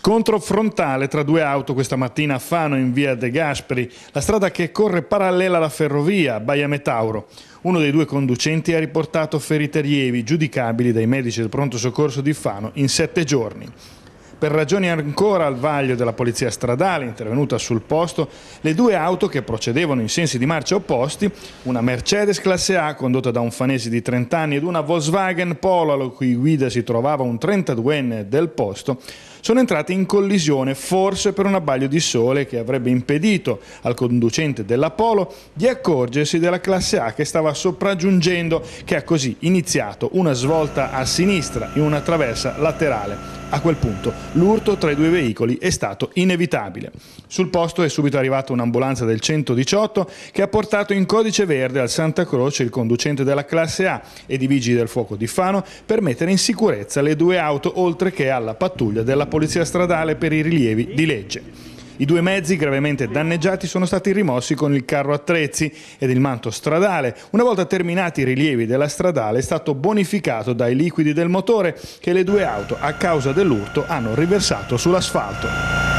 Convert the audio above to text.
Scontro frontale tra due auto questa mattina a Fano in via De Gasperi, la strada che corre parallela alla ferrovia Baia Metauro. Uno dei due conducenti ha riportato ferite lievi giudicabili dai medici del pronto soccorso di Fano in sette giorni. Per ragioni ancora al vaglio della polizia stradale intervenuta sul posto, le due auto che procedevano in sensi di marcia opposti, una Mercedes classe A condotta da un fanese di 30 anni ed una Volkswagen Polo alla cui guida si trovava un 32enne del posto, sono entrate in collisione forse per un abbaglio di sole che avrebbe impedito al conducente dell'Apollo di accorgersi della classe A che stava sopraggiungendo, che ha così iniziato una svolta a sinistra in una traversa laterale. A quel punto l'urto tra i due veicoli è stato inevitabile. Sul posto è subito arrivata un'ambulanza del 118 che ha portato in codice verde al Santa Croce il conducente della classe A ed i vigili del fuoco di Fano per mettere in sicurezza le due auto oltre che alla pattuglia della Polizia Stradale per i rilievi di legge. I due mezzi gravemente danneggiati sono stati rimossi con il carro attrezzi ed il manto stradale. Una volta terminati i rilievi della stradale è stato bonificato dai liquidi del motore che le due auto a causa dell'urto hanno riversato sull'asfalto.